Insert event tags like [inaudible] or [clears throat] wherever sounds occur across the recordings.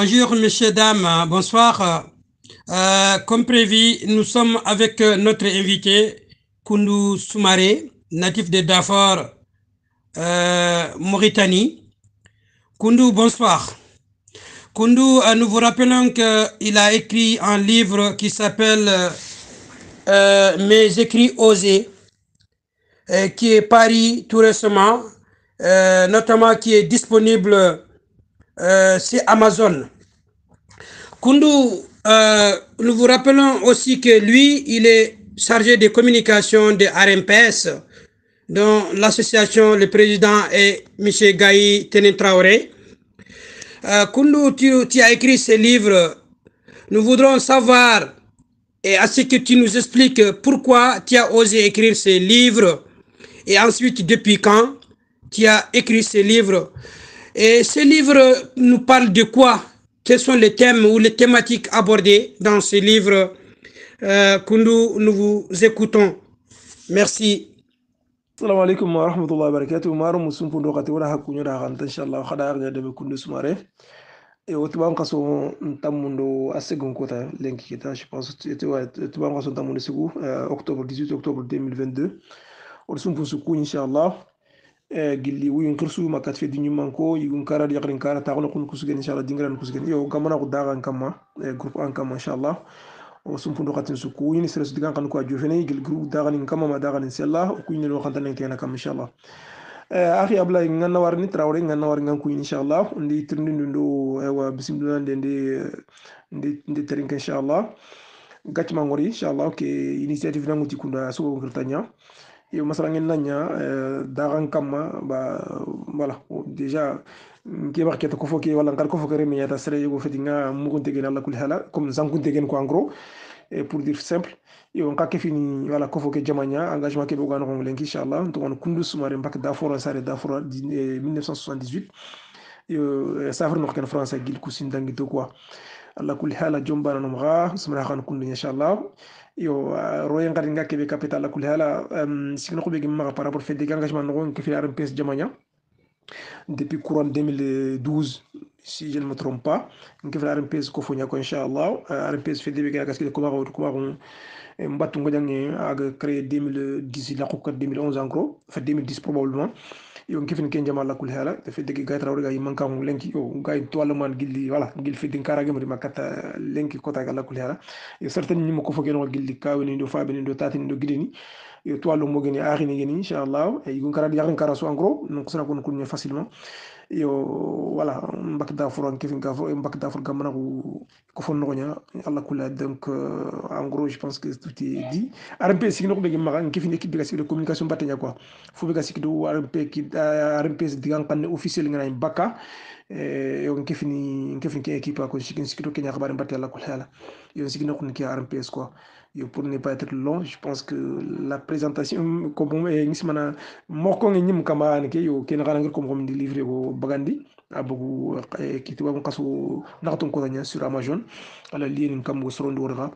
Bonjour, messieurs, dames, bonsoir. Euh, comme prévu, nous sommes avec euh, notre invité, Koundou Soumaré, natif de Dafour, euh, Mauritanie. Koundou, bonsoir. Koundou, nous vous rappelons qu'il a écrit un livre qui s'appelle Mes écrits osés, qui est paru tout récemment, notamment qui est disponible euh, c'est Amazon. Kundu, euh, nous vous rappelons aussi que lui, il est chargé des communications de RMPS, dont l'association, le président est M. Gaï Tenetraoré. Euh, Koundou, tu, as écrit ce livre. Nous voudrons savoir et à ce que tu nous expliques pourquoi tu as osé écrire ce livre et ensuite depuis quand tu as écrit ce livre. Et ce livre nous parle de quoi Quels sont les thèmes ou les thématiques abordées dans ce livre euh, que nous, vous écoutons Merci. Salam alaikum wa rahmatullahi wa barakatuh maru musum fundo kati wala hakunyo da hanta inshallah khada arnya da kundu sumare Et wotu ban kaso tamundo asegun kota lenki kita je pense tu vois tu ban kaso tamundo sigu euh, octobre 18 octobre 2022 or sum fusu ku inshallah Eh, gilli wuyun kirsu ma katfe dinyu manko yugun karar yaqrin kara ta kun kusugen inshallah dingran kusugen yo gamana ku dagan kama group an kama eh, inshallah o sum fundu qatin su ku yini digan kan ko ajufene gil group dagan kama ma dagan inshallah ku yini lo khantan kena kam inshallah eh, akhi abla nganna warni trawre nganna war ngan ku inshallah ndi tirndindu ndo ewa bismillah ndi ndi ndi terinka inshallah gacma ngori inshallah ke initiative nanguti kunda sugo ngirtanya il masalan in nanya ah, euh, dagan kamma ah, ba voilà déjà ke wax keta kofo ke wala ngal kofo ke remi yata sere nga kul hala ah, comme zangu ko en gros et pour dire simple et on ke fini wala ko foki jamanya engagement ke len inshallah on kundu sumare mbak da sare da foro 1978 iyo safar no ken français gil kusin dangi to quoi Allah kul hala jombana no sumara inshallah yo royen kadi nga keɓe capital la kulhala euh, si ko ɓe gi maga par rapport fedde engagement nogo ke fi rmps jamaña depuis courant 2012 si je ne me trompe pas nke fela rmps ko foñako inchallah euh, rmps fedde ko gaga skide koma komaxo euh, mbattu goƴange aga créé 2010 La laqokat 2011 en gros 2010 probablement yo ngifin ken jama la kul hala te fedde gi gay trawre gay manka mu lenki yo gay toala man gilli wala gil fedde kara gemri makata lenki kota ga la kul hala yo certaine ni mako fogen wal gilli kawni do fabeni do tatini do gidini yo toalo mo geni arini geni inshallah ay gun kara yarn kara so en gros donc ça kon kun facilement yo voilà mbak dafour an kifin gafour mbak dafour gamana ko ko fon noña allah kula donc euh, en gros je pense que tout est dit rmp no euh, eh, ko ɓegi maxa kifin équipe ɓega sikde communication mbatteña quoi fo ɓega do rmp rmp digan kan officiel nganañ bakka yo kifini kifini ke équipe a ko sikin sikdo keña xabare mbatte allah kula yo yo no kun ke rmps quoi Et pour ne pas être long, je pense que la présentation, comme je disais, mokon ni mukama anke yo ken rangar comme comme livre go bagandi abugu kituba ko kaso nakton ko tanya sur Amazon ala lien kam go sorondo worga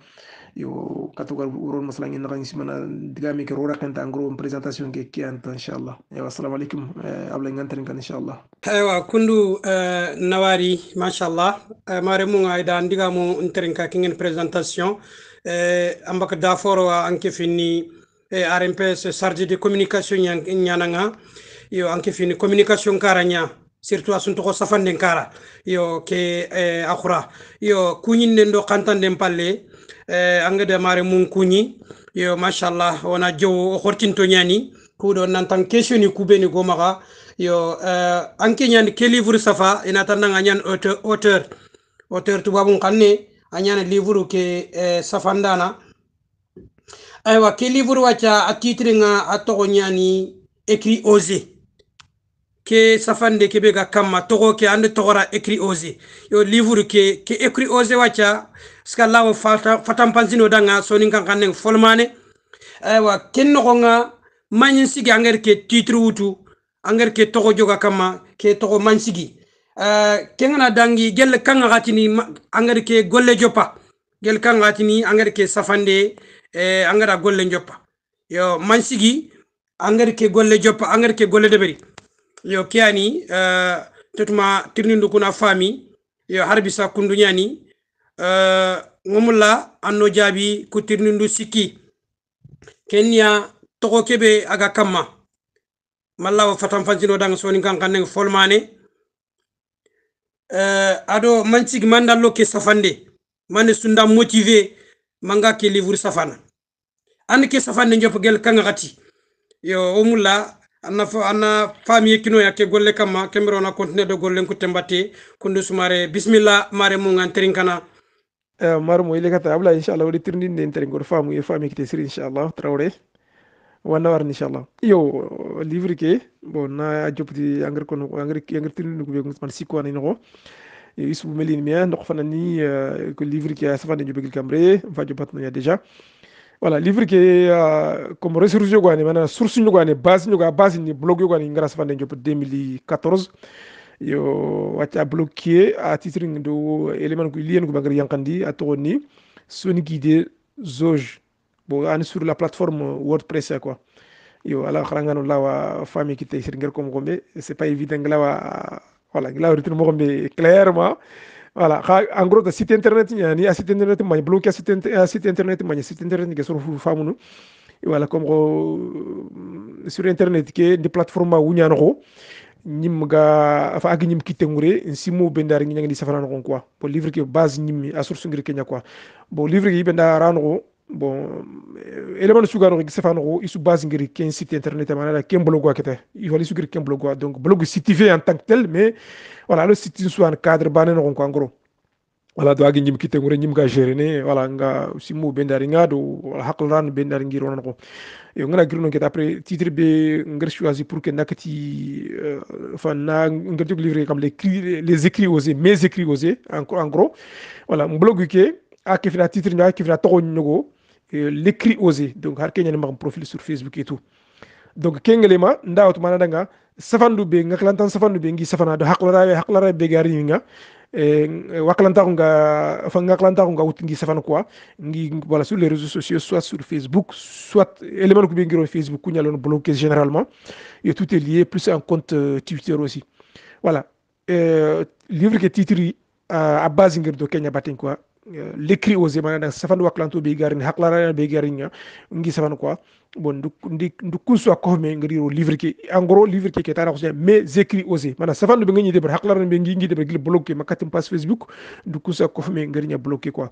yo katugal uron masala ngi ngi simana digami ke rora kanta ngro présentation ke ki anta inshallah yo assalamu alaikum euh, abla ngantren kan inshallah aywa kundu euh, nawari machallah euh, mare mu ngai dan digamo ntren ki kingen présentation e eh, ambaka daforo wa anke finni e rmps chargé de communication ñananga yo anke finni communication kara nya surtout asun toxo safanden kara yo ke e, eh, axura yo kuñin nen kantan xantanden palle e, anga demare mun kuñi yo machallah wona jo o xortinto ñani kuɗo nantan question ni kubeni gomaxa yo uh, anke ñani ke livre safa inata nanga ñan auteur auteur tubabun xan anyana livre ke eh, safandana aywa ke livre wacha a titre nga a togo ñani écrit osé ke safande ke be ga kamma togo ke ande togora écrit osé yo livre ke ke écrit osé wacha ska lawo fata fatampanzino danga soni kan kanen folmane aywa ken nogo nga mañin sigi anger ke titre wutu anger ke togo joga kama ke togo mañ sigi Eh, kengana dangi gel kangatini angari ke golle joppa gel kangatini angari ke safande e eh, angara golle joppa yo mansigi angari ke golle joppa angari ke golle deberi yo kiani uh, eh, totuma tirnindu kuna fami yo harbisa kunduñani uh, ngomulla anno jaabi ko tirnindu siki kenya togo kebe aga kamma malla o fatan fansino danga soni kan kan neng folmane Eh, ado man cigi man dallo ke safande mane sunda motivé manga ke livre safana an ke safande jopogel kanga gati yo o mulla anna anna famiye kinoya ke golle kama kemiro na continue do gollen kutte mbatte kundu sumare bismillah mare mu ngan terin kana eh, maro mo ile kata abla inshallah wadi tirndinde en terin goto faamu e faami kite sir inchallah traoré war ni inshallah yo livre ke bon na jopdi engrais kono engrais engrais tinu ko beug man sikko an inoxo e, isbu melin mia ndok fanani e, ko livre ke safane jobegil kamre fa jobatnaya deja wala livre ke comme ressource gani mana source gani base yoga base ni blog gani ngara safande djop 2014 yo wacca bloqué à titre do élément ko lien ko bagar yankandi a togoni soni guide zoge bon sur la plateforme wordpress quoi yo ala xarangano lawa fami kite sirngel ko mogo c'est pas évident nglawa voilà nglawa ritir mogo clairement voilà en gros site internet ni site internet ma bloqué site internet ma site internet ke sur famu no wala comme oh, sur internet ke di plateforme wu ñaan ko ñim ga fa ag ñim kité ngure simu bendar ngi ngi di safana ko quoi bo livre ke base ñim a source ngir kenya quoi bo livre ke bendar ran ko bon eh, élément sugano il isu base ngiri ken site internet manala ken blogo akete il faut isu ngiri ken blogo donc blog situé en tant que tel mais voilà le site soit un cadre banen en gros voilà do agi ñim kité ngure ñim ga gérer ne voilà nga simu bendari nga do hakal ran bendari ngiro non ko yo ngana girno ket après titre be ngir choisir pour que nakati euh, enfin na ngir jog livrer comme les les écrits osés mes écrits osés en gros voilà mon blog ke akifina titre nya akifina togo ñogo euh, l'écrit osé donc y profil sur facebook et tout donc il y a un safandu safana haklara haklara nga e, nga fa nga quoi voilà sur les réseaux sociaux soit sur Facebook soit élément ko Facebook bloqué généralement et tout est lié plus un compte euh, Twitter aussi voilà euh, livre que titre à base ngir Kenya quoi lekri ose manana safan waklanto be garin haklara be garin ngi safan quoi bon du kunsu ko me ngari ro livre ke en gros livre ke ke tara mais écrit mana safan be ngi debar haklarana be ngi ngi debar gil ma makatim pass facebook du kunsu ko me ngari nya bloqué quoi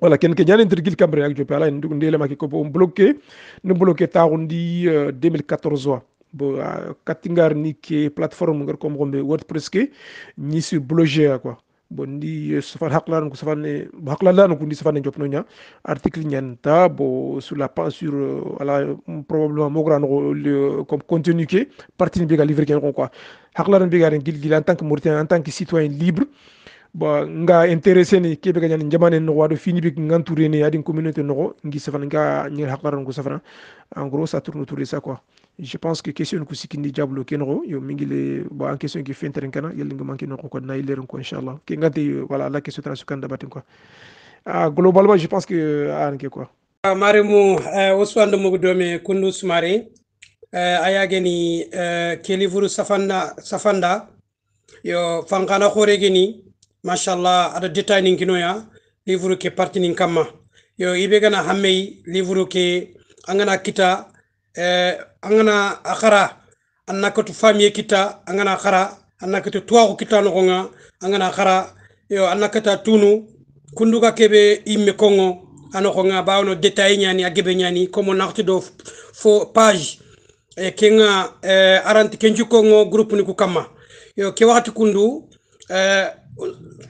wala ken ke ñani ndir gil cambre ak jopé ala ndu ndele makki ko bo bloqué ne bloqué ndi 2014 wa bo ah, katingar ni ke plateforme ngor ko mo wordpress ke ni su bloqué quoi bon ndi eh, safan haqlan ko safan haqlan ko di safan no nya article nyanta bo sur la euh, sur ala mm, probablement mo le comme contenu ke parti bi biga livre ken quoi haqlan bi ga ren gil gil en tant que mauritanien en tant que citoyen libre ba nga intéressé ni kebe ga nyane jamane no wado fini bi ngantouré ni adin communauté no ngi safan nga ñi haqlan ko safan en gros ça tourne autour de ça quoi je pense que question ko sikindi jablo ken ko yo mi ngi le bo en question ki fenteren kana yel nga manki non ko nay leron ko inshallah ke ngati voilà la question tra sukan da batin quoi ah globalement je pense que ah, an ke quoi ah, mare mu waswande eh, mugo dome kundu sumare eh, ayageni eh, kelivuru safanda safanda yo fankana hore geni mashallah ada detail nin kinoya livre ke parti nin kamma yo ibe gana hammei livre ke angana kita eh, angana akhara annakatu famiye kita angana akhara annakatu tuwaku kita nogonga angana akhara yo annakata tunu kunduka kebe imme kongo anogonga bawno detail nyani agebe nyani komo nakhti do fo page e eh, kenga eh, aranti kenju kongo groupe ni kukama yo ke wakati kundu eh,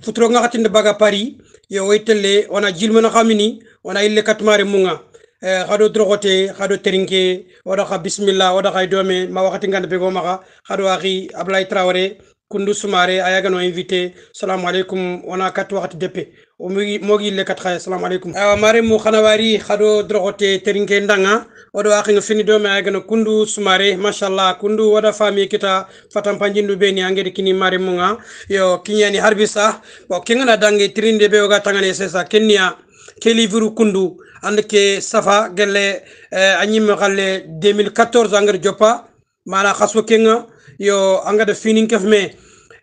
futuro ngakati khatinde baga pari yo waitele wana na khamini wana ille katmare munga hado eh, drogote hado terinke wada ha bismillah wada ha dome ma wakati ngande be goma hado akhi ablay traore kundu sumare no invité salam alaikum wana kat wakati depe o mogi le kat khay salam alaikum awa mare mu khanawari hado drogote terinke ndanga wada akhi no fini dome no kundu sumare mashallah kundu wada fami kita fatam panjindu beni ni kini mare munga yo kinyani harbisa wa kingana dange trinde be oga tangane sesa kenya kelivuru kundu ande ke safa gelle eh, anyim galle 2014 angar jopa mana khaso kenga yo anga da finin kef me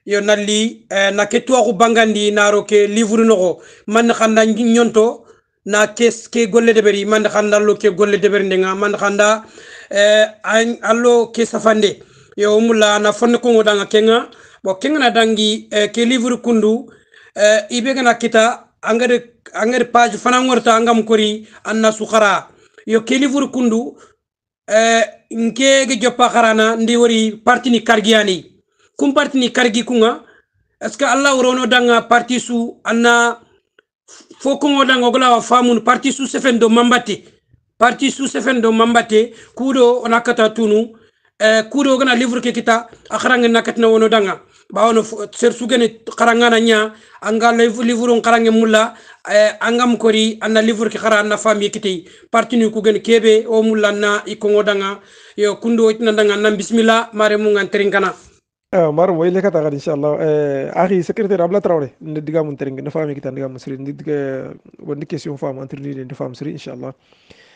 yo nalli eh, na ke tuwaxu bangandi naro ke livre noxo man xanda ñonto na kes ke golle deɓeri man xanda allo ke golle deɓeri ndenga man xanda eh, allo ke safande yo mula na fonne kongo danga kenga bo kenga na dangi eh, ke livre kundu eh, ibe gana kita angade angade page fana ngorta angam kori anna sukhara yo kelivur kundu eh nkege joppa kharana ndi wori partini kargiani kum ni kargi kunga est ce allah rono danga parti su anna fokongo dango gola famun parti su sefendo mambate parti su sefendo mambate kudo onakata tunu eh kudo gana livre ke kita akhranga katna wono danga bawano ser sugene karangana nya anga livre karange mulla eh, angam kori anna livre ki khara anna fami kiti parti ni kugen kebe o mulla na ikongo danga yo kundo itna danga nan bismillah mare mu ngan terinkana eh, marum way lekata gadi inshallah eh akhi secrétaire abla traoré ne diga mun teringa na fami kitan diga mun sri ndik wonde question fam entre ni de fam sri inshallah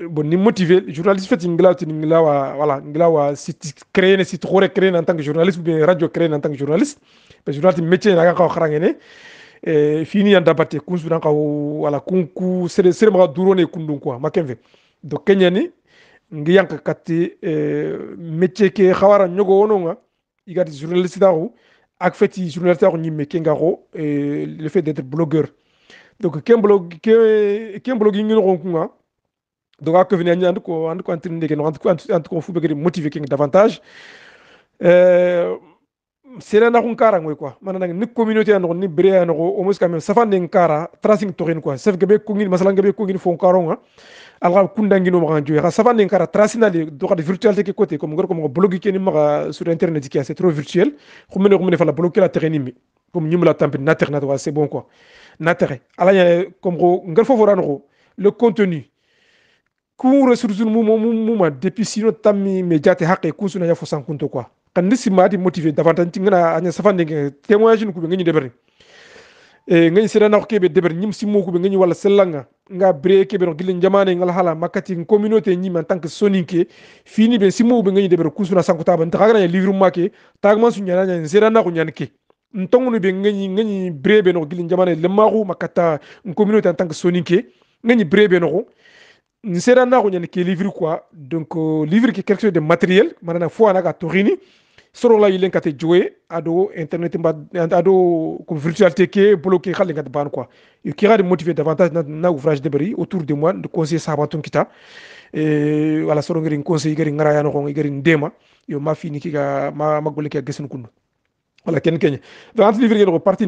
bon ni motivé journaliste fati ngila ti ngila wa voilà ngila wa site créer site xore créer en tant que journaliste ou bien radio créer en tant que journaliste parce que journaliste métier na ka xarangene e fini yanda batte kun su ka wala kun ku sere sere ma duro kundun quoi makenve donc kenya ni ngi yank katti euh, métier ke xawara ñogo wononga igati journaliste dawo ak fati journaliste dawo ñimme kenga ko le fait d'être blogueur donc ken blog ken blog ngi no kunga donc que venir en tout cas en tout cas en tout cas en tout faut que motiver quelqu'un davantage euh, c'est là qu'on cara quoi maintenant une communauté en on bré en au moins quand même ça fait un cara hein, tracing torin quoi c'est que beaucoup ni masalan que beaucoup ni font caron hein, alors qu'on dangi no mangan dieu ça fait un cara tracing là de la virtualité côté comme comme blogue qui ni euh, sur internet qui c'est trop virtuel comme ne comme ne fallait bloquer la terrain comme nous la tempête na terre c'est bon quoi na terre alors comme ngal fo le contenu kun ressources mu mu mu ma depuis sino tammi me jate haqqe kun suna yafo sankunto quoi kan nisi maati motivé davantage ngana anya safande témoignage ni kuɓe ngi debre e ngi sira na kebe debre nyim simmo kuɓe ngi wala sellanga nga bre kebe no gilin jamane ngal hala makati communauté nyim en tant que fini be simmo kuɓe ngi debre kun suna sankuta ban ta gana livre make tagman su nyana nyana sira na ko nyanke ntongunu be ngi ngi bre be no gilin jamane lemma ko makata communauté en tant que ngi bre be no ni sera ke quoi donc euh, livre qui quelque chose de matériel manana fo torini la yilen ado internet ado qui davantage na, de bari autour de moi de conseil sabatun kita et voilà euh, soro ngara ya no fini wala ken ken donc livre ni parti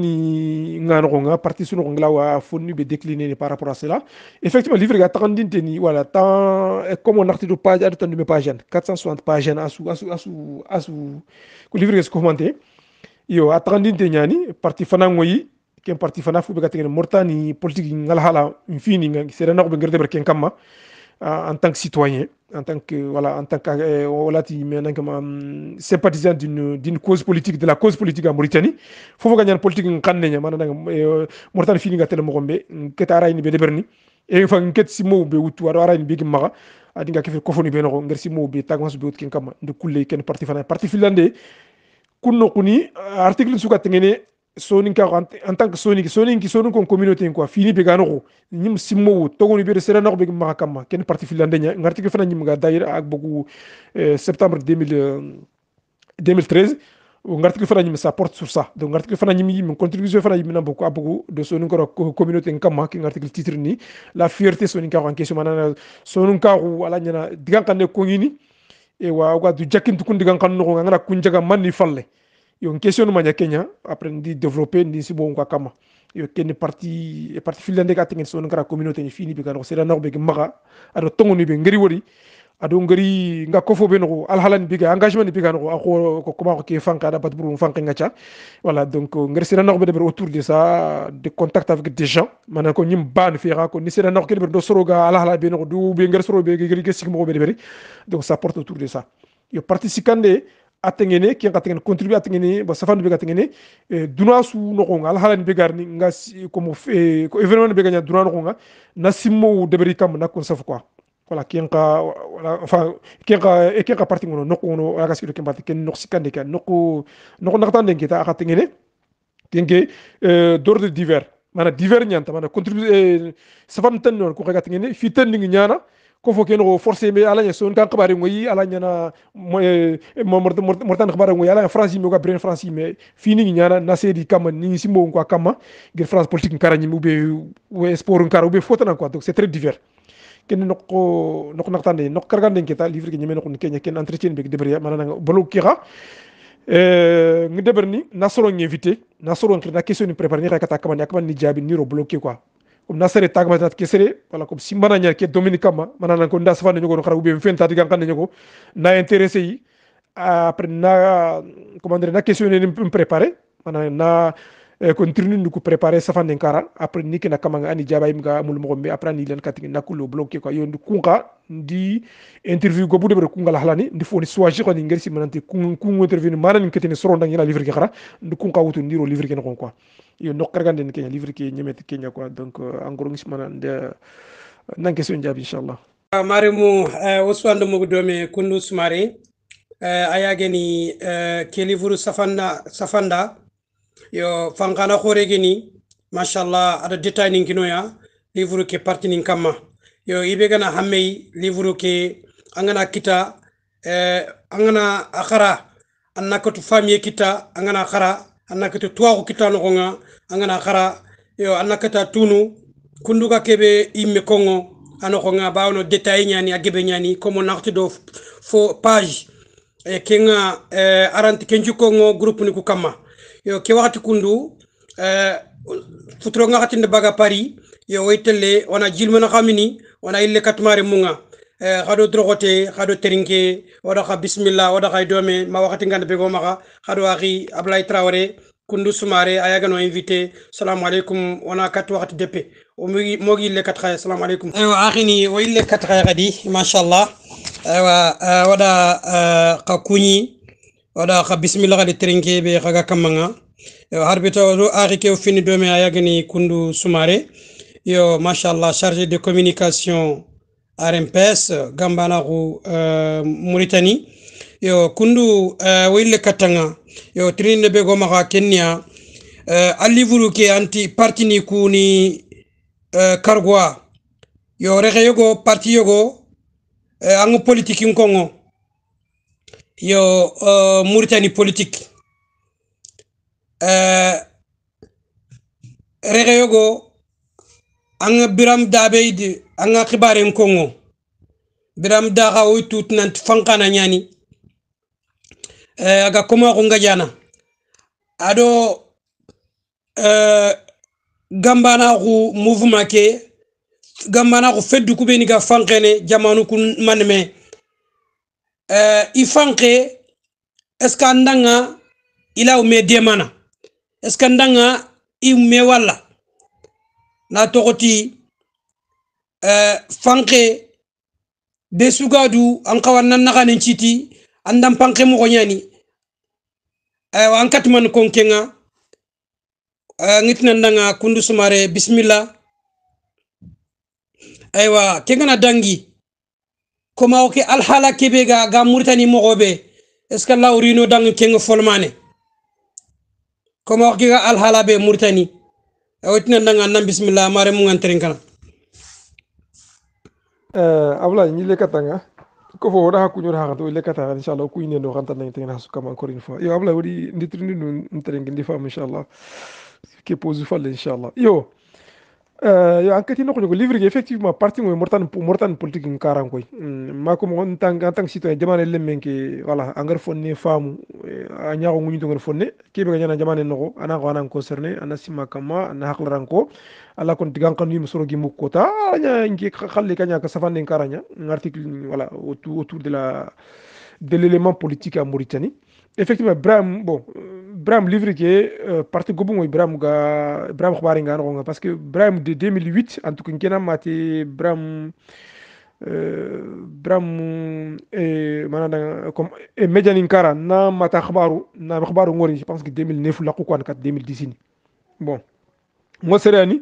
be par rapport à cela effectivement livre ga ni comme on page 460 page asu livre yo parti fanango yi parti be politique hala fini be en tant que citoyen, en tant que voilà, en tant que euh, euh, sympathisant d'une d'une cause politique, de la cause politique en Mauritanie. Faut gagner en politique en Kenya, manana Mauritanie fini gatele mogombe, que ini bede berni. E fa nket simo be utu ara ini a maga. Adinga kefe kofoni be no ngersi mo be tagmas be utkin de Ndu kulle ken parti fana parti finlandais. Kunno kuni article sukatengene sonin ka en tant que sonin sonin sonin kon communauté quoi fini be gano ñim simmo wu togo sera nox be ma ken parti finlandais ngarti ke fana ñim ga daira ak bogu euh, septembre 2000 2013 ngarti ke fana ñim ça porte sur ça donc ngarti ke fana ñim ñim contribution fana ñim na bogu a de sonin ko communauté kam ki ngarti ke titre ni la fierté sonin en question manana sonin ka wala ñana digan kan ne ko ngini e wa ga du jakin tukun digan kan no ngana kun jaga falle Une question manya kenya après développer développé kama yo communauté fini alhalan engagement donc de autour de ça de contact avec des gens manan ban fi ra ko ni soroga donc ça porte autour de ça atengene ke ka tengene contribuer atengene ba safan be ka tengene eh, duna su no ko ngal halan be garni nga ko mo eh, ko evenement be ganya duna no ko nga na simmo de beri kam na kon saf quoi wala ken ka wala enfin ken ka e eh, ken ka parti ngono no ko no ala kasi ken parti ken no sikande ken no ko no ko nakatan den kita ka tengene tenge d'ordre divers mana divers nyanta mana contribuer safan tan non ko ka fi tan ni nyana kofo ken ko forcé be ala nya son kan khabare ngoyi ala nya na mortan khabare ngoyi ala france mi ko brain france mi fini nya na na sedi kama ni simbo ko kama ge france politique kara ni be we sport kara be fotana quoi donc c'est très divers ken nokko nokko naktande nok kargande kita livre ke nyemeno ko kenya ken entretien be debriya manana bolo kira euh ngi deberni nasoro ngi invité nasoro ngi na question ni préparer ni kata kama ni kama ni jabi ni ro bloqué quoi kom nasere tagma tat kesere wala kom simbana nyar ke dominique kama manana ko ndas fane nyugo xara ubbe fen tati kan kan nyugo na intéressé yi après na comment dire na questionner me préparer manana na kon eh, ko préparer préparé safanden kara après nikina kamanga ani amul mul mogonɓe après ni len katigi nakkulo bloqué ko yo ndi kunka ndi interview go ɓuɗe ɓeɗa kungal halani ndi fo ni soagi koni nger simmanante kun interview ni manani ketini ndang yala livre ke xara ndu kunka wutu ndiro livre ke noxon quoi yo nokkarganden keña livre ke ñemet keña quoi donc euh, en gros euh, so nde nan question jaabi inchallah ah, marimu woswandu euh, mo domi kundu sumari a yageni ke livre safanda safanda yo fankana horegeni machallah ada détail nin kinoya livre ke partinin kamma yo yiɓe gana hammey livre ke an gana kita eh, an gana a hara an nakatu famiye kita an gana hara an nakatu tuwaku kita nogonga an gana hara yo an nakata tunu kunduga keɓe yimme kongo anogonga bawno détail ñani a geɓe ñani comme nakti do fo page e eh, kenga eh, aranti kenjukongo groupe ni ku kamma yo ke wakati kundu eh, futuro nga hatinde baga pari yo waytelle wona jilmana xamini wona ille katmare munga xaɗo eh, drogote xaɗo terinke oɗa xa bismillah ma ngande axi ablay traore kundu sumare a invité kat ille kat ewa axini ille kat xadi machallah ewa xa eh, kuñi voilà xa bismillah xade terenkeɓe xaga kammanga harbito oɗo axi ke fini dome a ayagani kundu sumare yo machallah chargé de communication rmps gambanaxu euh, mauritanie yo kundu euh, katanga katanga yo trinne be gomaxa kenniya Kenya euh, ke anti parti ni kuni euh, kargoa yo rexe yogo parti yogo uh, politique ngongo kongo yo uh, Mauritanie politique uh, regeyogo anga biram dabeidi anga khibaren kongo biram daga o tut nant fankana nyani uh, aga koma gonga jana ado uh, gambana ku movement ke gambana ku feddu kubeni ga fankene jamanu kun manme Eh, i fanke est ndanga ila ume demana est ndanga i ume wala na togoti eh, fanke be sugadu an kawannan naganin citi andan fanke mogoñani aywa eh, an katiman konkenga ngitinandanga kundu sumare bismillah aywa kengana dangi koma oke alhala kebe ga ga murtani mogobe est ce que la urino dang keng folmane koma oke ga alhala be murtani awtina e, dang annam bismillah mare mu ngantren kan eh abla ni le katanga ko fo wona hakku nyora hakato le katanga inshallah ku ine no kanta nang tengena su kama encore une fois yo abla wadi nditrini no ntren ngi fa inshallah ke pose fa inshallah yo Eh, yo enquête ino koñogo livre effectivement parti ngoy mortan mortan politique ng karan koy ma ko mon tang en mm, tant que citoyen jamane lemmen ke voilà angar fonne faamu a ñaago nguñu ngar fonne kebe ga ñana jamane noko ana ko anan concerné ana sima kama ana haklaran ko ala kon digan kan yim soro gi mukko ta ña ngi xalli kaña ka safande karanya article voilà autour de la de l'élément politique à Mauritanie effectivement bram bon Bram livre ke euh, parti gobo moi Ibrahim ga Ibrahim khbari parce que bram de 2008 en tout cas euh, euh, euh, n'a maté Bram bram Ibrahim et comme et media kara na mata khbaru na pas ngori je pense que 2009 la ko kan kat 2010 bon bon mo rien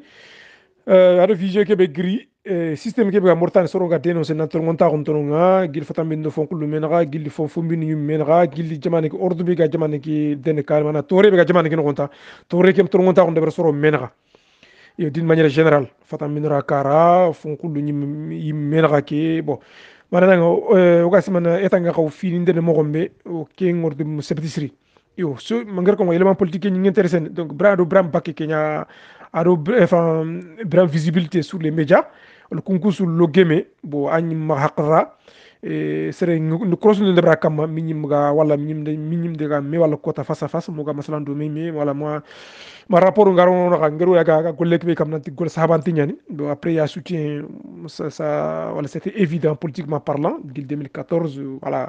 euh, à vision ke québec gris Eh, système ke be ga mortani soronga deno se nantorongon taxuntononga gil fatanbindo fon qulumenaxa gilli fon fumbini yummenaxa gilli jamane ke ordu be ga jamane ke dene kalmana tore be ga jamane ke noxonta tore kem torongon taxun debera soro menaxa yo eh, d'une manière générale fatambindora kara fon qulu yimmenaxa ke bon manananga eh, oga simana etanga xaw finindene moxon be o ke ngordu septisiri yo so mangere kongo élément politique ñi intéressé donc bra bram bakke kenya ado enfin bram visibilité sur les médias le sur bo anyim haqra e sere cross debra wala de de mi wala face face mo ga masalan mi wala moi ma rapport ngaro no ga ya ga kam nanti gol sahabanti nyani do après ya soutien ça, ça c'était évident politiquement parlant dès 2014 voilà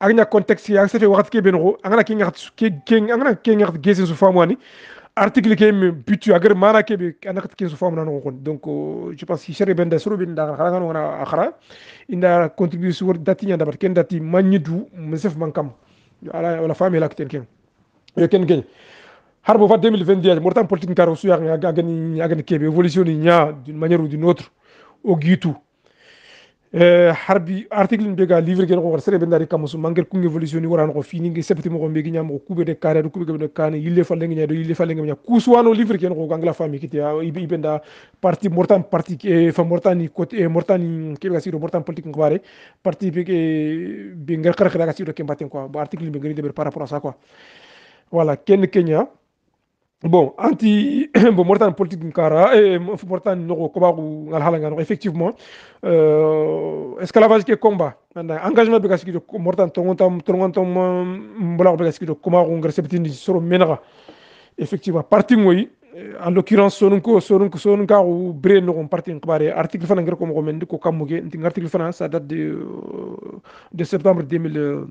agna contexte ya sefe waxat ke benro angana ki ngat ke ke angana ke ngat gese su famu ani article ke me butu agar mana ke be anak ke su famu nan gon donc euh, je pense si chere ben da suru bin da khara ngana akhara inda contribue sur dati nya dabar ken dati magnidu mesef mankam ala wala fami lak ten ken yo ken ken har bo fa 2022 mortan politique karo su ya agani agani ke be évolution nya d'une manière ou d'une autre au gitu Eh, harbi article nde ga livre gen ko war sere be ndari kam su mangel kungi evolution ni warano ko fini ngi septi mo ko mbi nyam ko kube de carré do kube de kane yille fa lengi nyado yille fa lengi nyam kuswano livre gen ko gangla fami kiti ibe benda parti mortan parti e fa mortani côté eh, mortani ke ga siro mortan politique ko bare parti be be ngar kare kare ga siro ke mbaten quoi ba article be ngari de par rapport à ça quoi voilà ken kenya bon anti [clears throat] bon mortan politique et e euh, mortan no ko ba ngal halanga no effectivement euh esclavage ke combat anda engagement be gaskido mortan tongontam tongontam mbolak be gaskido kuma ko ngar sur soro menaga effectivement parti ngoy en l'occurrence sonun ko sonun ko ka ou bre no on parti ngabare article fana ngar ko mo men ko article fana date de euh, de septembre 2000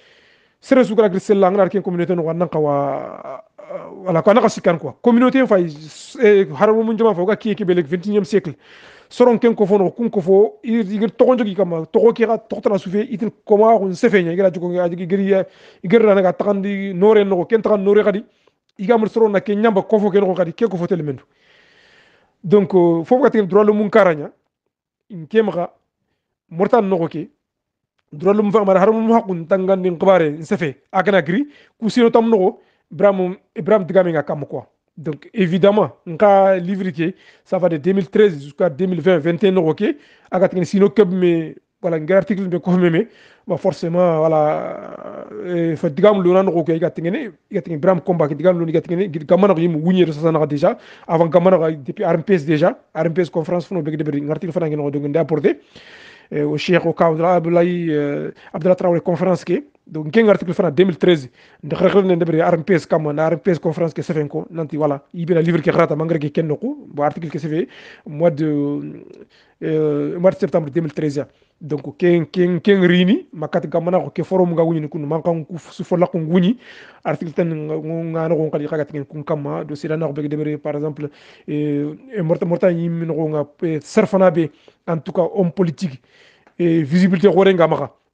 sere su kala grisel la ngara ken communauté no wannan kawa wala ko naka sikan quoi communauté fay e, haramu mun jama fo ga kiye kebele 21e siècle soron ken ko fono kun ko fo igir togon jogi kama togo ki ga tokta sufe itin koma hun sefenya igira jogo ga jigi giri igira na ga takandi nore no ken takan nore kadi iga mur soron na ken nyamba ko euh, fo ken ko kadi ken ko fo telemendu donc fo ga tin droit le mun karanya in kemra mortan no ko ke duralum famare haramum hakun tangan din kubare sefe akana gri kusiro tamno bramum ibram digaminga kam ko donc évidemment nka livre ke ça va de 2013 jusqu'à 2020 21 ok akatin sino keb me voilà un article de comme mais bah forcément voilà fa digam lu nan ko kay gatine gatine bram combat ki digam lu ni gatine gamana ko yim wunye do sana déjà avant gamana depuis RMPS déjà RMPS conférence fono be de article fana ngeno do ngi apporter eh, au chef au cas où Abdullahi euh, travaille à la conférence qui est donc quel article fana 2013 de xerex ne ndeɓre rmps comme na rmps conférence ke sefen ko nanti voilà yibena livre qui ke xarata mangré qui ken noku bo article ke fait mois de euh, mois de septembre 2013 donc quel quel ken rini makati gamana ko que forum ga wuni kun man kan ku su fo lakku wuni article tan ngana ko kali xagat ken kun kamma do sira na ko be par exemple euh, et mort morta yim no nga en tout cas homme politique et visibilité ko renga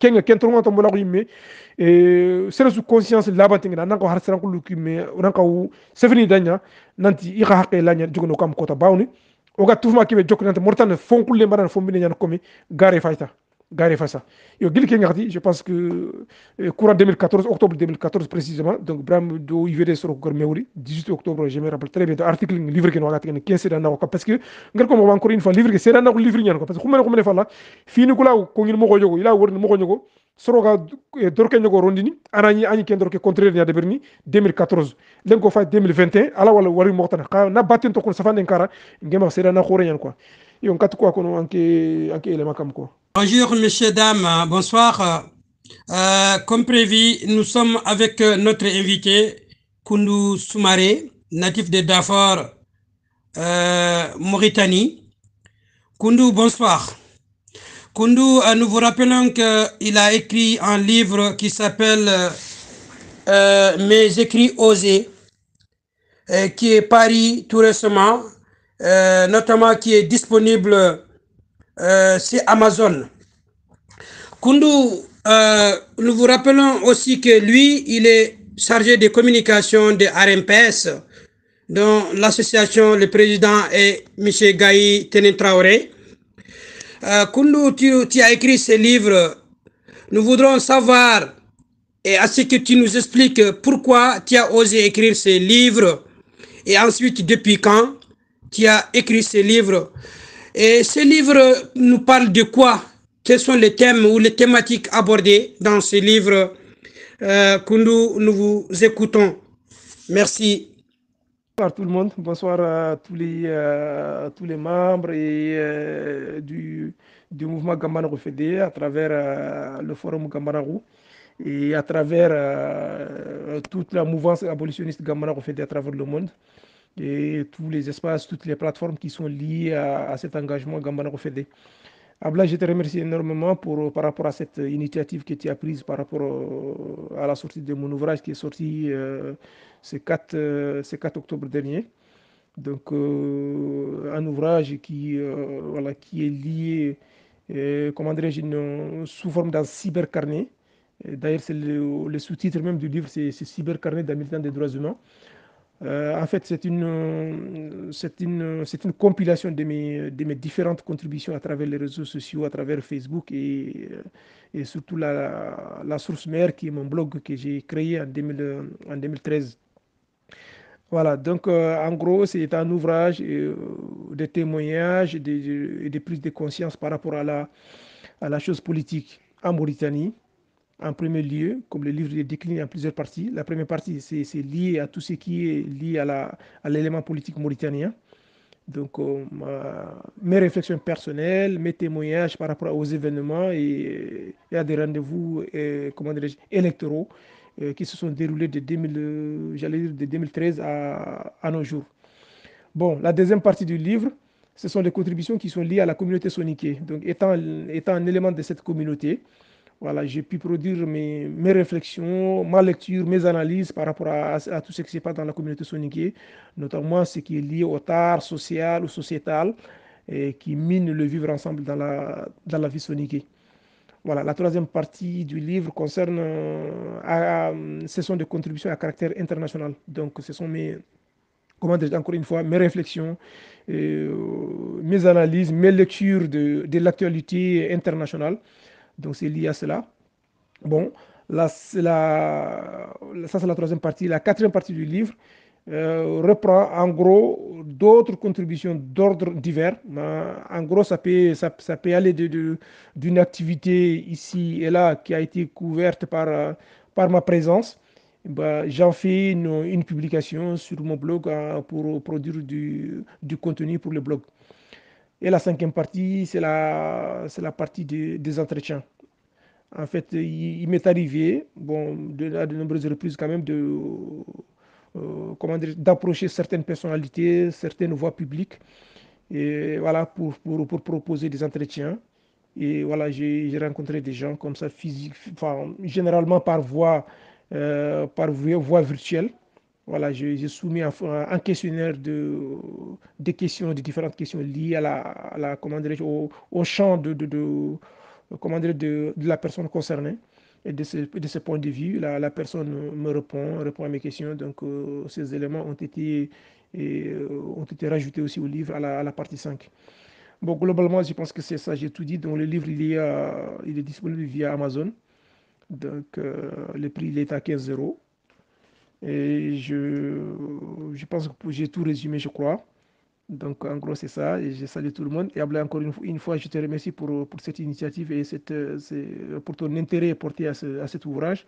kenga kentorunga to mbolaku yimme e eh, seresu conscience labatingira nanko harsaran kullu kimme nanka wu sefini danya nanti iga haqqe lanya jogono kam kota bawni oga tufma kibe jokko nanti mortane fonkulle kulle mbaran fon bine nyan komi gare fayta Garifassa. Je pense que euh, courant 2014, octobre 2014 précisément, donc Bram do IVD sur Gormeuri, 18 octobre, je me rappelle très bien, article, livre qui nous a gagné, 15 dans parce que, comme encore une fois, livre que c'est dans le livre, parce que de fois l'a fini que là, quand il m'a dit, il a ouvert le mot, soroga dorke ñogo rondini anani anyi ken dorke contraire ya deberni 2014 lengo fa 2021 ala wala wari motana na batin to safan en kara ngema sera na xore ñan quoi yon bonjour messieurs dames bonsoir euh, comme prévu nous sommes avec euh, notre invité Koundou Soumaré natif de Dafour, euh, Mauritanie Koundou bonsoir Koundou nous vous rappelons qu'il a écrit un livre qui s'appelle mes écrits osés qui est paru tout récemment euh, notamment qui est disponible euh, sur Amazon. Koundou, euh, nous vous rappelons aussi que lui, il est chargé des communications de RMPS, dont l'association, le président est M. Gaï Tenetraoré. Euh, Koundou, tu, as écrit ce livre. Nous voudrons savoir et à ce que tu nous expliques pourquoi tu as osé écrire ce livre et ensuite depuis quand qui a écrit ce livre. Et ce livre nous parle de quoi Quels sont les thèmes ou les thématiques abordées dans ce livre que euh, nous, vous écoutons Merci. Bonsoir tout le monde, bonsoir à tous les, euh, tous les membres euh, du, du, mouvement Gamana Fédé à travers le forum Rou et à travers toute la mouvance abolitionniste gamana Fédé à travers le monde et tous les espaces, toutes les plateformes qui sont liées à, cet engagement Gambana Kofede. Abla, je te remercie énormément pour, par rapport à cette initiative que tu as prise par rapport euh, à la sortie de mon ouvrage qui est sorti euh, ce, 4, euh, ce 4 octobre dernier. Donc, un ouvrage qui, voilà, qui est lié, comment dirais-je, sous forme d'un cybercarnet. D'ailleurs, c'est le, le sous-titre même du livre, c'est Cybercarnet d'un militant des droits humains. Euh, en fait, c'est une, compilation de mes, différentes contributions à travers les réseaux sociaux, à travers Facebook et, euh, surtout la, source mère qui est mon blog que j'ai créé en, 2013. Voilà, donc euh, en gros, c'est un ouvrage de témoignages et de, prises de, prise de conscience par rapport à la chose politique en Mauritanie en premier lieu, comme le livre est décliné en plusieurs parties. La première partie, c'est lié à tout ce qui est lié à l'élément politique mauritanien. Donc, euh, mes réflexions personnelles, mes témoignages par rapport aux événements et, à des rendez-vous électoraux euh, qui se sont déroulés de, de 2013 à, nos jours. Bon, la deuxième partie du livre, ce sont les contributions qui sont liées à la communauté soniquée. Donc, étant, étant un élément de cette communauté, voilà, j'ai pu produire mes, réflexions, ma lecture, mes analyses par rapport à, tout ce qui se passe dans la communauté soniquée, notamment ce qui est lié au tard social ou sociétal et qui mine le vivre ensemble dans la, dans la vie soniquée. Voilà, la troisième partie du livre concerne, ce euh, sont des contributions à caractère international. Donc, ce sont mes, comment dire, encore une fois, mes réflexions, euh, mes analyses, mes lectures de, de l'actualité internationale donc c'est lié à cela. Bon, là, ça c'est la troisième partie. La quatrième partie du livre euh, reprend en gros d'autres contributions d'ordre divers. Euh, en gros, ça peut, aller d'une activité ici et là qui a été couverte par, euh, ma présence. Bah, j'en fais une, publication sur mon blog hein, pour produire du contenu pour le blog. Et la cinquième partie, c'est la, la partie des entretiens. En fait, il, m'est arrivé, bon, de, à de nombreuses reprises quand même, de, euh, d'approcher certaines personnalités, certaines voies publiques, et voilà, pour, pour, proposer des entretiens. Et voilà, j'ai rencontré des gens comme ça, physique, généralement par voie, euh, par voie virtuelle. Voilà, j'ai soumis un, questionnaire de, questions, de différentes questions liées à la, au, champ de, de, la personne concernée. Et de ce, point de vue, la, personne me répond, répond à mes questions. Donc, euh, ces éléments euh, ont été, rajoutés aussi au livre, à la, partie 5. Bon, globalement, je pense que c'est ça, j'ai tout dit. Donc, le livre, il est, il est disponible via Amazon. Donc, euh, le prix, il est à 15 euros. Et je, je pense que j'ai tout résumé, je crois. Donc, en gros, c'est ça. Et je salue tout le monde. Et Abla, encore une, une, fois, je te remercie pour, pour cette initiative et cette, pour ton intérêt porté à, cet ouvrage.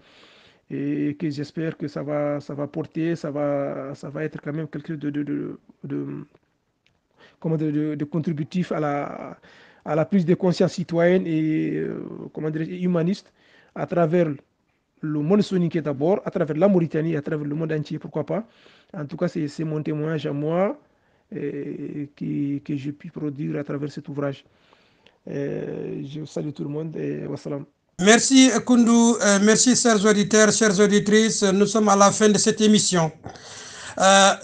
Et que j'espère que ça va, ça va porter, ça va, ça va être quand même quelque chose de, de, de comment de, contributif à la, à la prise de conscience citoyenne et euh, comment dire, humaniste à travers le monde sonique d'abord, à travers la Mauritanie, à travers le monde entier, pourquoi pas. En tout cas, c'est mon témoignage à moi euh, que, que, je puis produire à travers cet ouvrage. Euh, je salue tout le monde et wassalam. Merci Koundou, euh, merci chers auditeurs, chères auditrices. Nous sommes à la fin de cette émission.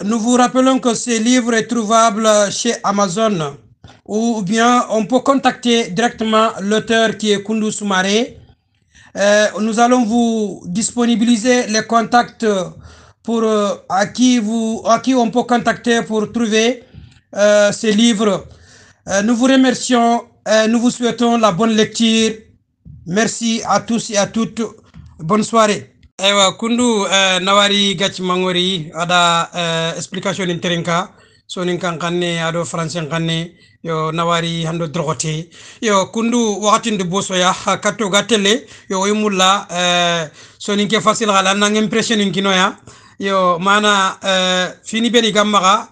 nous vous rappelons que ce livre est trouvable chez Amazon ou bien on peut contacter directement l'auteur qui est Koundou Soumaré euh, nous allons vous disponibiliser les contacts pour euh, à qui vous à qui on peut contacter pour trouver euh, ces livres. nous vous remercions. nous vous souhaitons la bonne lecture. Merci à tous et à toutes. Bonne soirée. explication sonin kan kanne aɗo français kanne yo nawari hando drogote yo kundu wakatinde bosoya kattoga télé yo oye mulla uh, eh, ke facile hala nan impression in kinoya yo mana uh, fini beni gammaga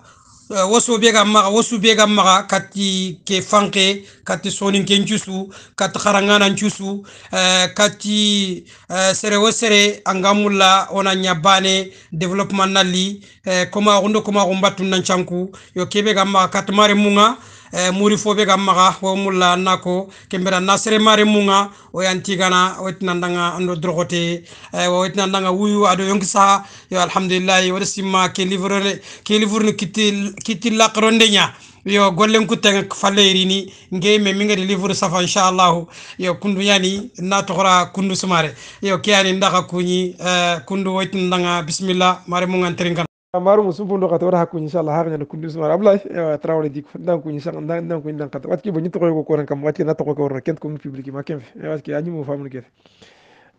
woso be ga maga wosu be ga maga kati ke fanke kati sonin ke ncusu kati harangana ncusu euh, kati euh, sere wo sere anga mulla ona nyabane development nali euh, koma gundo koma gumbatun nan canku yo kebe ga maga kati mare munga Eh, muri fobe gam maga wo mulla nako kembera nasere mare munga o yanti gana o tinandanga ando drogote eh, o tinandanga wuyu ado yonki sa yo alhamdulillah wada simma ke livrele ke livre kiti kiti laqronde nya yo gollen ni ngey me mi gadi livre safa inshallah yo kundu yani na tokhra kundu sumare yo kiani ndaka kuñi eh, kundu danga Bismillah mare mugantirin amaru musumbu ndo katora hakunya inshallah har nyana kundu sumara ablay eh, trawle dik ndan kunya sa ndan ndan kunya ndan kata watki bonyi tokoy ko koran kam watki na tokoy ko ron kent ko mi public ma kemfe watki anyi mu famu ngere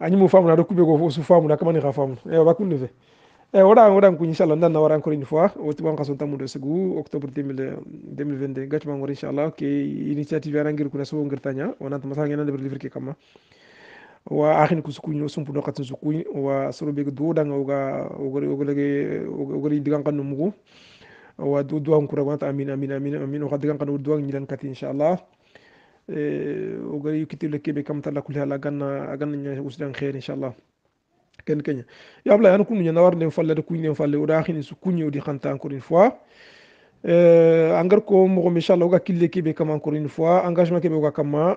anyi mu famu na do kube go su famu na kama ni famu e eh, ba kundu fe e wada wada kunya inshallah ndan na wara encore une fois o tuban kason tamu do segu octobre 2022 gachma ngor inshallah ke initiative ana ngir kuna so ngir tanya onanta masanga na de livre ke kama wa axin ku sukuño sumpuno xatin sukuñ wa soroɓeg duwoɗanga oga ogalege ogari no mugu wa duwan kuraganta amin amin amin amin oxa digan xan o duwan ñilan kati inchallah ogari eh, kitirle keɓe kam talla kule hala ganna a ganna ña usdan xeer inchallah ken keña yo ablaye an kunu ñana war nden falle de kuñ nden falle oɗa axini sukuñe odi xanta encore une fois eh, angar ko moxom inchallah oga kille keɓe kam encore une fois engagement keɓe oga kamma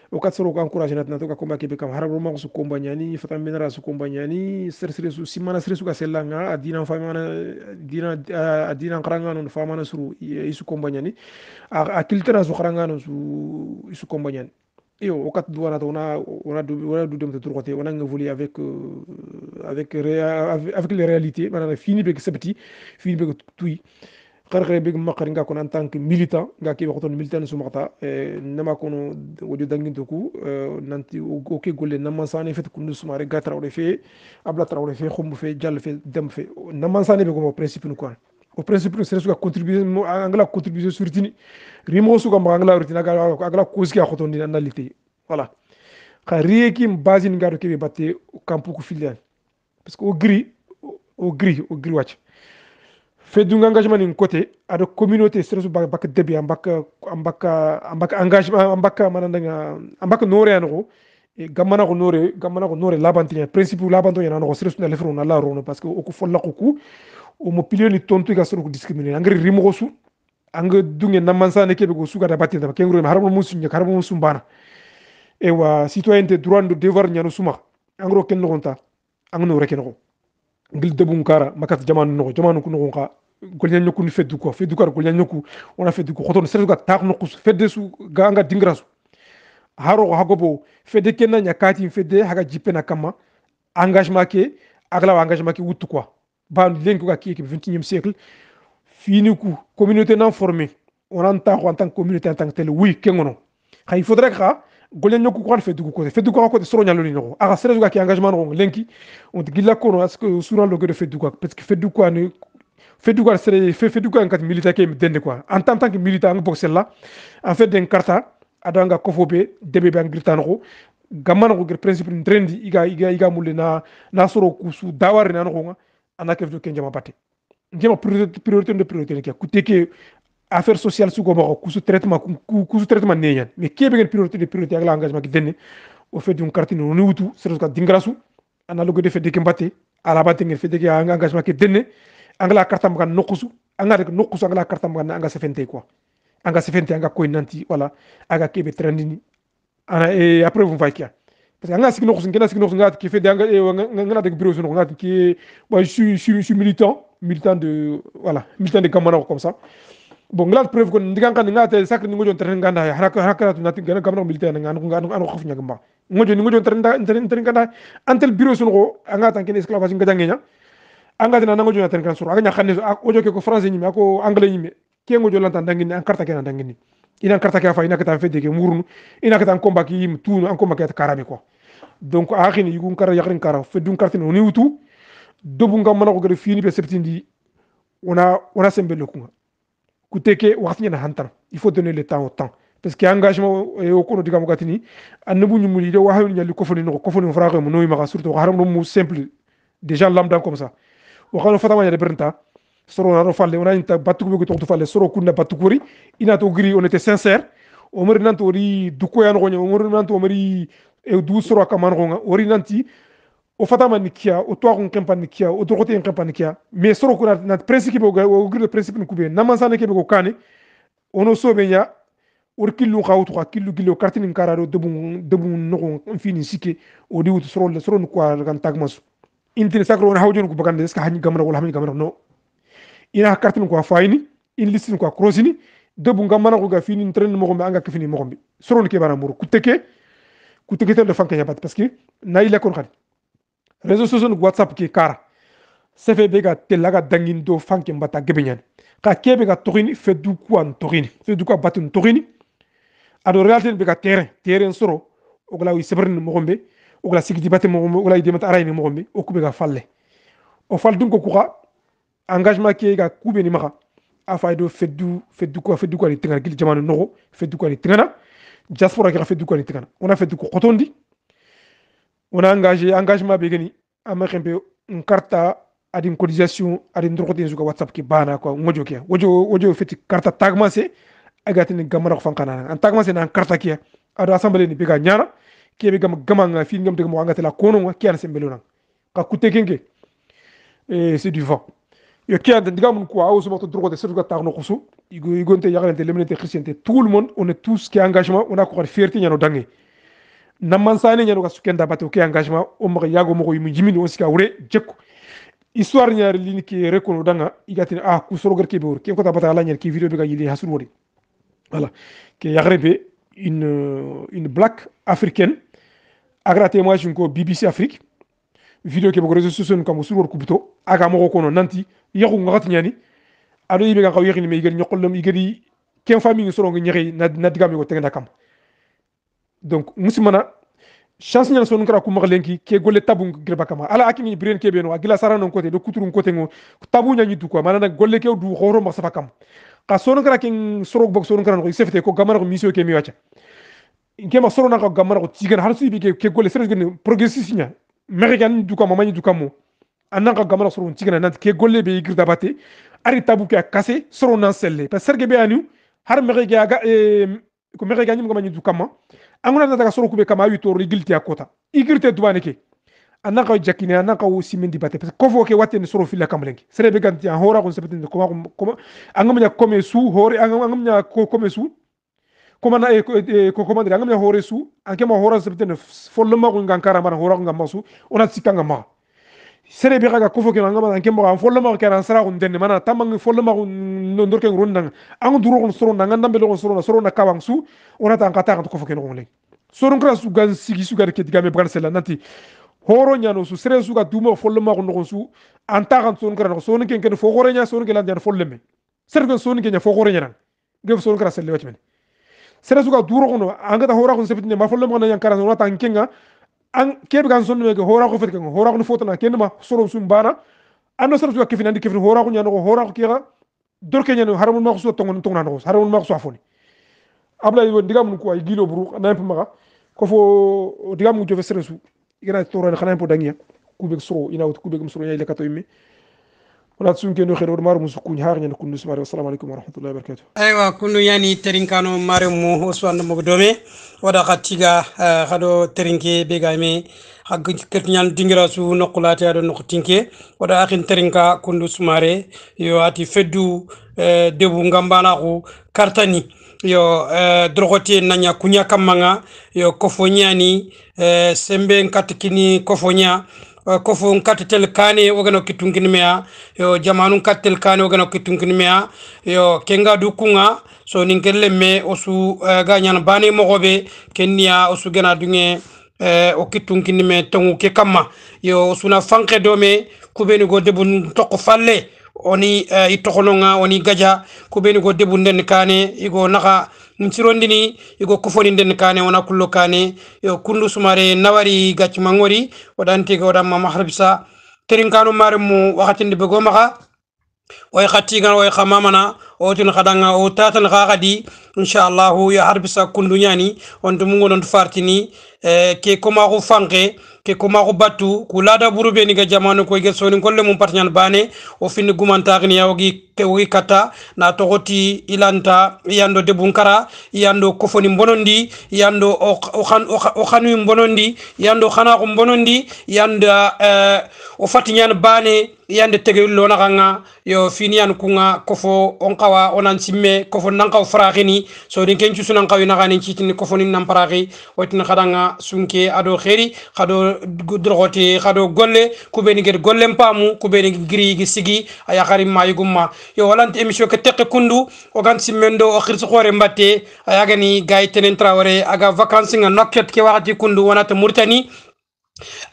wakati soro ka encouragé na ka komba kebe kam harabu ma su komba nyani fatan minara su komba nyani ser sere su simana sere su ka sella nga adina famana dina adina qaranga non famana suru isu komba nyani a kiltera su qaranga non su isu komba nyani iyo wakati dua to ona ona du ona du dem te tur côté ona nga voulu avec avec avec les réalités manana fini beke sebti fini beke tuyi qarqare big maqari nga kono en tant que militant nga keɓe xotono militant sumaxta eh, nama kono wojo danginto ku eh, nanti o ke golle naman sane fete kundu sumare ga traore fe abla traore fe xumb fe jall fe dem fe naman sane ɓe gomo principe nu quoi o principe nu sere suga contribuer angala contribuer suritini rimo suga maxa angala ritini agala cause ke a xotondini anna litey voilà xa riye kim basine ngato keɓe batte campu ku filian parce que o gri o gri o gri wacc fait d'un engagement d'un côté, à la communauté, c'est un bac débit, un bac engagement, un bac manandanga, un bac noré en haut. Et gamana ko gamana ko nore labantinya principe labanto yana no sirus na lefro na la rono parce que o ko folla ko ku o mo pilio ni tontu ga suru discriminer angri rimo ko su ang dunge namansa ne kebe ko suga da batinda ba kengro harbo musunya harbo musumbana ewa citoyenneté droit do devoir ñanu suma angro ken nogonta ang no reken ko ngil debun makat jamanu no jamanu ku no golña ñokku ni feddu ko feddu ko golña ñokku wona feddu ko xoton seretu ka tax no kus fedde su ga anga dingra haro ko hago fedde kenna nya kati fedde haga jippena kamma engagement ke agla engagement ke wuttu quoi ban len ko ka ki ke 21e siècle fini ku communauté non formée on en tant en tant communauté en tant tel oui kengono ha il faudrait golña ñokku ko feddu ko feddu ko ko soro ñalo ni no aga seretu ka ki engagement no lenki on digilla ko no parce que souvent le de feddu ko parce que feddu ko ni fetugar sere fe fetugar ngat militaire ke dende quoi en tant que militant nga boxe là en fait den karta adanga kofo be debe be angritan ko gamana ko gir principe trendi iga iga iga mulina na soro kusu dawar na no nga anaka fetu kenja mabate ngema priorité de priorité ke kuté ke affaire sociale su goma ko kusu traitement kusu traitement neyan mais kebe gen priorité de priorité ak l'engagement ki denne au fait d'une carte no ni wutu sere ka dingrasu analogue de fait de ke mbate ala batte ngel fete ke engagement ki denne angala carte kan nukusu anga rek nukusu angala carte kan anga sefente quoi anga sefente anga koy nanti wala aga kebe trendini ana e après vous voyez parce que anga sik nokusu ngena sik nokusu nga ki fede anga e, ngana dek bureau sunu nga ki moi je suis je suis militant militant de voilà militant de kamana comme ça bon ngelat preuve kon ndigan kan te sakri ni ngojon tren ganda ya haraka haraka tu nati gana kamno nga anu, nga anu, nga ngan ko khof nyagamba ngojon ngojon tren tren tren ganda antel bureau sun ko anga tan ken esclavage nga jangena angati na nangojo jonathan kan suru aga nyakhane ojo ke ko français nyime ako anglais nyime kengo jolanta ndangini an karta kena ndangini ina karta ke fa ina kata fede ke murnu ina kata komba ki im tunu an komba ke ta karami ko donc akhini yugun kar yakrin dun fedun kartin ni wutu dobu ngam manako gere fini be septindi ona ona sembe le kunga lokunga kuteke wakati na hantar il faut donner le temps au temps parce que engagement o kono diga mugatini annabu nyumuli de wahayu nyali kofoni no kofoni fraqe mo noy ma surtout haram no mu simple déjà lambda comme ça wakano fatama yare bernta soro nano falle ona inta battugo ko tonto falle soro kunna battukuri ina to gri on était sincère o mari nanto ri duko yan gonya o mari nanto mari e eh, du soro kaman gonga o nanti o fatama ni kia o to gon kempa kia o dogote en kempa kia mais soro kuna na principe o gri le principe ni kube na mansane ke ko kane ono sobe nya wor killu xawutu xa killu gillo kartinin karado debu debu noxon fini sikke o di wutu soro soro ni kan tagmasu intini sakro wona hawjoni ko bagande est hañi gamana wala hañi gamana no ina kartin ko fayni in listin ko krosini debu gamana ko ga fini tren mo gombe anga kafini mo gombe soron ke bara muru kuteke kuteke tan da ya yabat parce que na ila kon khadi réseaux sociaux whatsapp ki kara sefe be ga telaga dangin do fanke mbata gebenyan ka kebe ga torini fedu ko an torini fedu ko batun torini ado realite be ga terrain terrain soro ogla wi sebrin mo gombe ogla sikitibate mogonbe ogla idemata arayini mogonbe o kube ga falle o faldun ko kuxa engagement ke ga kubeni maxa a fayido feddu fedduka fedduka ni tingana gili jamanu noxo fedduka ni tingana diaspora ke xa fedduka ni tingana wona fedduku xotondi wona engagé engagement be geni ama xempe nkarta adin cotisation adin droxoten suga whatsapp ke bana quoi wojo ke wojo wojo feti karta tagmase agatini gamana xo an tagmase na an karta ado assemblée ni be ga kebe gam gamanga uh, fi ngam de mo angata la kono nga kian sembelona ka kute kenge eh c'est du vent yo kian de gam ko awso mo to drogo de serga tar no khusu igo igonte yagalente lemnete christianité tout le monde on est tous qui engagement on a ko fierté nyano dangé namman sane nyano ka sukenda ke engagement o mo yago mo yimi jimi no sika wure jekko histoire li lini ke rekono danga igatini ah ku sorogar ke beur ki ko ta la ki video be ga yili hasul wori voilà ke yagrebe une une black africaine a kɛra témoignage ko bbc afrique video ke bogo réseau sociaux nu kamo surwor aga mogo kono nanti yaxu ngaxati ñani ado yibe gan xaw yaxini me igeri ñoqollem igeri ken famille ngi sorongi ñexi na digame go tegenda kam donc musimana chance ñana sonu kara ku max ke golle tabu girba kama ala akini biren ke beno agila sara non côté do kuturun côté ngo tabu ñani du quoi manana golle ke du xoro max safa kam ka sonu kara ken sorok bok sonu kara no sefete ko gamara ko mission ke mi wacha nkema sorona ka gamara ko tigana har sibi bike ke gole sere gene progressis nya merigan du ka mamani du ka mo anan ka gamara soro tigana nan ke gole be igir dabate ari tabu ke kase soro sorona selle pa serge be anu har mere ga e ko merigan ni mamani du ka mo angona na daga soro kube kama ayu to rigilti akota igir te duane ke anan ka jakine anan ka simendi bate parce ko voke wate ni soro fila kamlenki sere be ganti an hora ko sebetende ko ko angamnya kome su hore angamnya ko komesu komanda e ko komanda ngam ne hore su anke ma hora sabte ne follo ma ngam kara ma hora ngam su ona sikka ngam sere bi kaga kofo ken ngam anke ma follo ma ko sara ko denne mana tamang follo ma ko ndor ken ronda ang duro ko soro na ngam lo soro na soro na kawang su ona tan kata ko kofo ken ngole soro kra su gan sigi su gar ke digame bran sela nanti horo ñano su sere su ga duma follo ma ko ndon su anta kan soro kra soro ken ken fo hore nya soro ken lan jan follo me sere ken soro ken nya fo hore nya ngam soro kra sele wacmen sere suka duro kono angata hora kon sebitne ma folle mona yankara no tan kenga an kebe kan sonno mege hora ko fet hora ko fotana kenna ma soro sum bana ando sere suka kifina ndi kifin hora ko nyano hora ko kira dor kenya no haramun ma ko tongon tongna no haramun ma ko afoni abla yo ndiga mun ko ay gilo buru na pem maga ko fo ndiga mun jofe sere su igana toran khana po dangia kubek soro ina wut kubek soro ya ile katoyme wala sunkeno xeɗe oɗo maaro mum sukkuñi ha ñande kundu sumare wassalamu aleykum wa rahmatullahi wabarakatu eywa kundu yani terinkano maare mum uswanno mogo dome waɗa xa tiga eh, haɗo terinke be game ha kertiñal dingira su nokkulate aɗo nokku tinke waɗa terinka kundu sumare yo ati feddu eh, debu ngambanaxu kartani yo uh, eh, drogote nanya kunya kamanga yo kofonya ni uh, sembe nkatikini kofonya Uh, ko fo kattel kane wogano kittunkinmeya yo jamanu kattel kane yo kenga du kunga so nin me uh, ga ñana bane mogoɓe kenniya osu gena dunge uh, tongu ke kamma yo suna fanke dome kuɓeni go debun falle oni i toxononga oni gaja kuɓeni go debun nden kane naxa yuko kufoni ndeni kane wana kullo kane yo kundu sumare nawari gachi mangori waɗantiga waɗanma maharbisa terinkano mare mu wakatinde be wai way xattigan way xa mamana otin xadanga o tatan xa xadi inchallahu yo ya harbisa kundu nyani onto mungu ngonontu fartini eh, ke komaxu fanxe ke komaxu battu ku lada burubeniga jamano koyge soni kolle mum bane o finni yawogi ke kata na togoti ilanta yando debunkara yando kofoni bonondi yando oxanui bonondi yando ko bonondi yando eh, o fatiñan bane yande tege nga yo finian kunga kofo onkawa onan simme kofo nanxaw so sodin ken cusunan xawi naxanin citini kofonin nan paraxi wotin xadanga sunke ado xeri xado droxote xado golle kubeni ged gollen paamu kubeni giri gi sigi a yaxarin mayigumma yo walante émission ke teqe kundu ogan simmen ɗo o hirsi hoore mbatte a yagani gay tenen trawre aga vacance nga nokket ke wakati kundu wonata murtani.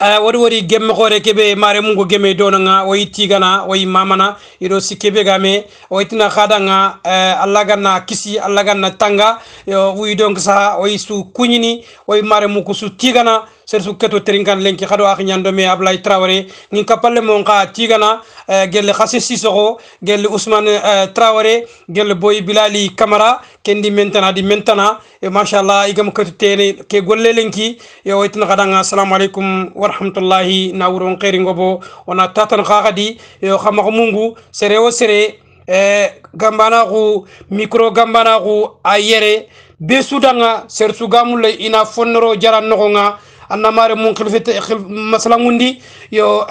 Eh, wori wori gemme hoore keɓe mare mum gemme downoga o yittigana o mamana iɗo sikkeɓe game eh, allah ganna kisi allah ganna tanga yo wuyi donc saha o su kuñini mare su tigana sersu keto terinkan lenki xado akhi nyando me ablay traoré ngin kapalle mon ka tigana eh, gelle khasi sisoko gelle ousmane eh, traoré gelle boy bilali camara kendi mentana di mentana e machallah igam keto tene ke golle lenki yo e itin xadanga assalamu alaikum wa rahmatullahi na wuron xeri ngobo ona tatan khagadi yo e khamako mungu sere o sere e gambanaku micro gambanaku a yere be sudanga sersugamulle ina fonnoro jaran nogonga annamare mum khilfete maslamundi yo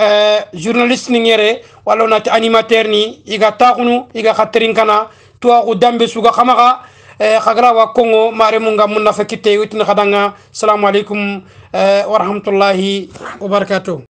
journaliste ni ngere walla onati animateur ni iga takhunu iga khatrin kana tuwaku dambe suga khamaga khagara wa kongo mare mum gam munna fa kitte witin khadanga assalamu alaikum wa rahmatullahi wa barakatuh